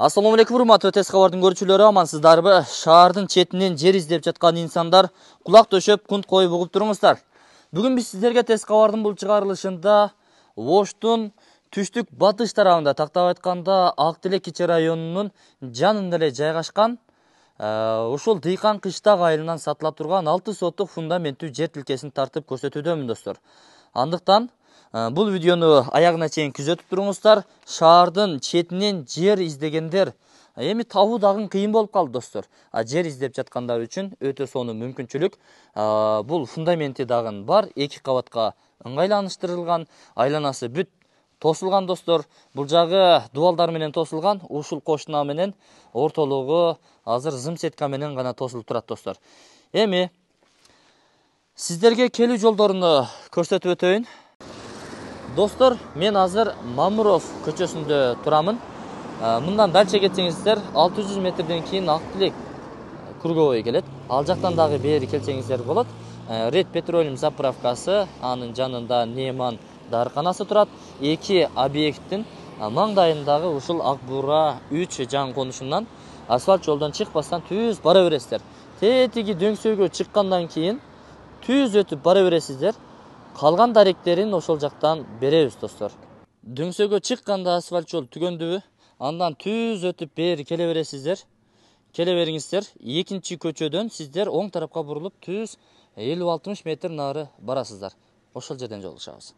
Ассалаумағалейкум урматтуу ТС хабардын көрүүчүлөрү амансыздарбы? Шаардын четинен жер издеп жаткан инсандар кулак төшөп, күн қойып угуп туруңуздар. Бүгүн биз сиздерге ТС хабардын бул чыгарылышында Оштун түштүк батыш тарабында, тактап айтканда Ак Тилек кичи районунун жанында эле жайгашкан ушул ә, дыйкан кыштак айылынан сатылап турган 6 соттук фундаменттүү жер тилкесин тартып көрсөтүүдөмүн достор. Андыктан Э, бұл видеоны аяғына чейін күзетіп тұрыңыздар шаардын четинен жер издегендер эми табуу дагы кыйын болуп калды достор жер издеп жаткандар үчүн өтө сонун мүмкүнчүлүк э, бул фундаменти дағын бар эки кабатка ыңгайланыштырылган айланасы бүт тосылған, достор Бұл жағы дубалдар менен тосулган ушул кошуна менен ортолугу азыр зым сетка менен гана тосулуп турат достор эми сиздерге келүү жолдоруну э, көрсөтүп өтөйүн достор мен азыр мамыров көчөсүндө турамын э, мындан дальше кетсеңиздер 600 метрден кийин ак тилек э, круговой келет ал жактан дагы бери келсеңиздер болот э, ред петролиум заправкасы анын жанында неман дарыканасы турат эки объекттин маңдайындагы ушул ак 3 жан жаңы конушунан асфальт жолдон чыкпастан түз бара бересиздер тетиги дөңсөөгө чыккандан кийин түз өтүп бара бересиздер калган даректерин ошол жактан беребиз достор дөңсөгө чыкканда асфальт жол түгөндүбү андан түз өтүп бери келе бересиздер келе бериңиздер экинчи көчөдөн сиздер оң тарапка бурулуп түз элүү алтымыш метр нары барасыздар ошол жерден жолугушабыз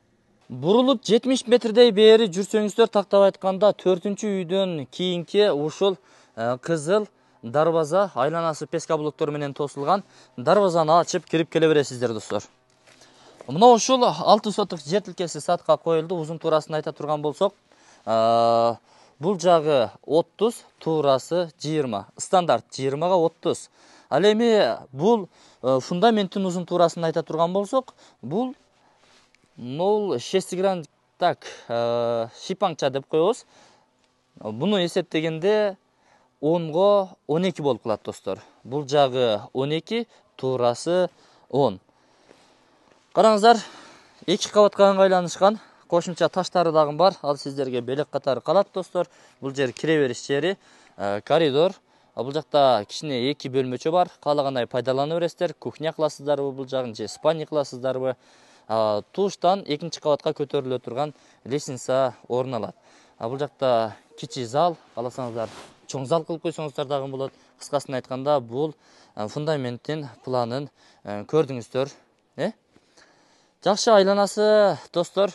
бурулуп жетимиш метрдей бери жүрсөңүздөр тактап айтканда төртүнчү үйдөн кийинки ушул кызыл дарбаза айланасы пескоблоктор менен тосулган дарбазаны ачып кирип келе бересиздер достор мынау үш жылы алты сотық жер тілкесі сатқа қойылды ұзын турасын айта тұрған болсақ ә, бұл жағы 30, турасы 20. стандарт 20-ға 30. ал эми бұл фундаменттің ұзын турасын айта тұрған болсақ бұл 0,6 шести гран так ә, шипанча деп коебуз бұны есептегенде ға 12 болып калат достор бұл жағы 12, турасы 10 қараңыздар екі қабатқа ыңғайланышқан қосымша таштары дағы бар ал сіздерге белек қатары қалады достар бұл жер кіреберіс жері ә, коридор ал бұл жақта кішіне екі бөлмөчө бар қалағандай пайдалана бересіздер кухня қыласыздарбы бұл жағын же спальня қыласыздарбы ә, туштан екінші қабатқа көтеріле тұрған лестница орын алады бұл жақта кичи зал қаласаңыздар чоң зал қылып қойсаңыздар дағы болады қысқасын айтқанда бұл фундаменттен планын ә, көрдіңіздер э жақсы айланасы достар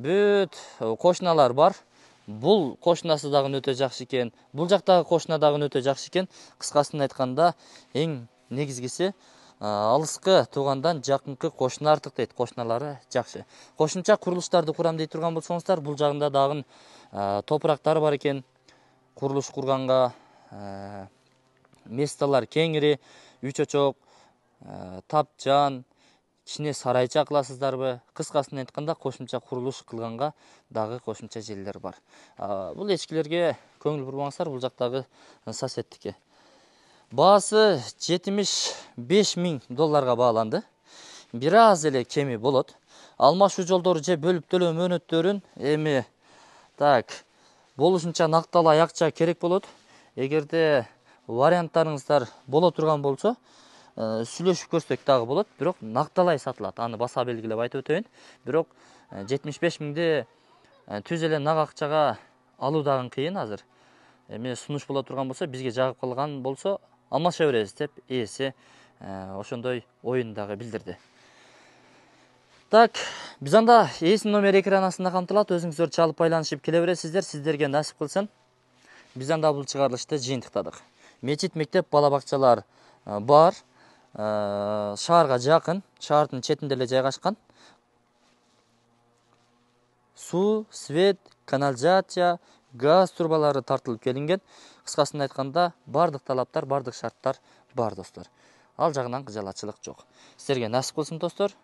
бүт қошналар бар бұл қошынасы дагы өте жақсы екен бұл жақтағы қошына дагы өте жақсы екен қысқасын айтқанда ең негізгісі алысқы туғандан жақынғы қошына артық дейді қошыналары жақсы қошынша құрылыстарды құрам дей тұрған болсоңыздар бұл жағында дагы топырақтар бар екен құрылыс құрғанға месталар кеңири үй чочок тапжан ішіне сарайча қыласыздарбы қысқасын айтқанда қосымша құрылыс қылғанға дағы қосымша желілер бар бұл ешкілерге көңіл бұрмаңыздар бұл жақтағы соседтікі баасы жетимиш беш миң долларға бағаланды біраз эле кеми болот алмашуу жолдору же бөлүп төлөө мөөнөттөрүн эми так болушунча накталай акча керек болот эгерде варианттарыңыздар боло турган болсо Э, сүйлөшүп көрсөк дагы болот бирок накталай сатылат аны баса белгилеп айтып өтөйүн бирок э, жетимиш беш миңди э, түз эле нак акчага алуу дагы кыйын азыр эми сунуш боло турган болсо бизге жагып калган болсо алмаша беребиз деп ээси ошондой оюн дагы билдирди так биз анда ээсинин номери экран астында камтылат өзүңүздөр чалып байланышып келе бересиздер сиздерге насип кылсын биз анда бул чыгарылышты жыйынтыктадык мечит мектеп бала бакчалар бар Э, шаарга жакын шаардын четинде эле жайгашкан суу свет канализация газ трубалары тартылып келинген кыскасын айтканда баардык талаптар баардык шарттар бар достор ал жагынан кыжалатчылык жок сиздерге насип кылсын достор